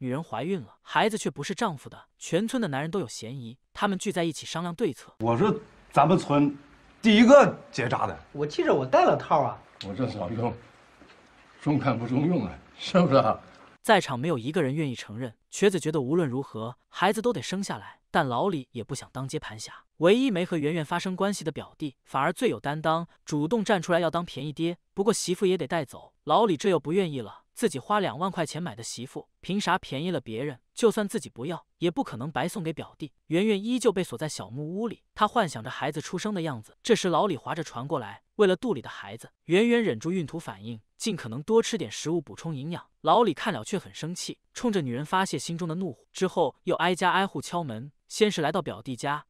女人怀孕了，孩子却不是丈夫的，全村的男人都有嫌疑。他们聚在一起商量对策。我是咱们村第一个结扎的，我记着我戴了套啊。我这小用，中看不中用啊，是不是？在场没有一个人愿意承认。瘸子觉得无论如何，孩子都得生下来。但老李也不想当接盘侠。唯一没和圆圆发生关系的表弟，反而最有担当，主动站出来要当便宜爹。不过媳妇也得带走，老李这又不愿意了。自己花两万块钱买的媳妇，凭啥便宜了别人？就算自己不要，也不可能白送给表弟。圆圆依旧被锁在小木屋里，她幻想着孩子出生的样子。这时老李划着船过来，为了肚里的孩子，圆圆忍住孕吐反应，尽可能多吃点食物补充营养。老李看了却很生气，冲着女人发泄心中的怒火，之后又挨家挨户敲门，先是来到表弟家。